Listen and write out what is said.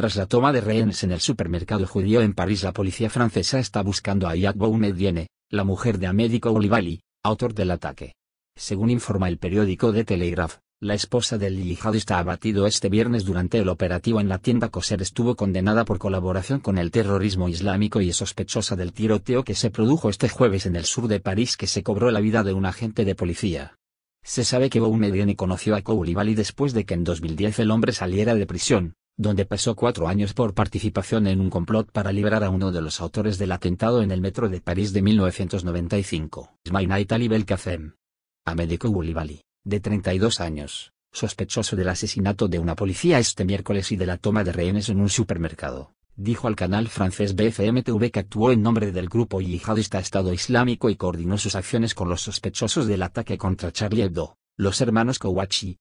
Tras la toma de rehenes en el supermercado judío en París la policía francesa está buscando a Yac Boumediene, la mujer de Amédico Koulibaly, autor del ataque. Según informa el periódico The Telegraph, la esposa del yihadista abatido este viernes durante el operativo en la tienda Coser estuvo condenada por colaboración con el terrorismo islámico y es sospechosa del tiroteo que se produjo este jueves en el sur de París que se cobró la vida de un agente de policía. Se sabe que Boumediene conoció a Koulibaly después de que en 2010 el hombre saliera de prisión, donde pasó cuatro años por participación en un complot para liberar a uno de los autores del atentado en el metro de París de 1995, Ismail Ali Belkacem. Amédico de 32 años, sospechoso del asesinato de una policía este miércoles y de la toma de rehenes en un supermercado, dijo al canal francés BFM TV que actuó en nombre del grupo yihadista Estado Islámico y coordinó sus acciones con los sospechosos del ataque contra Charlie Hebdo, los hermanos Kouachi,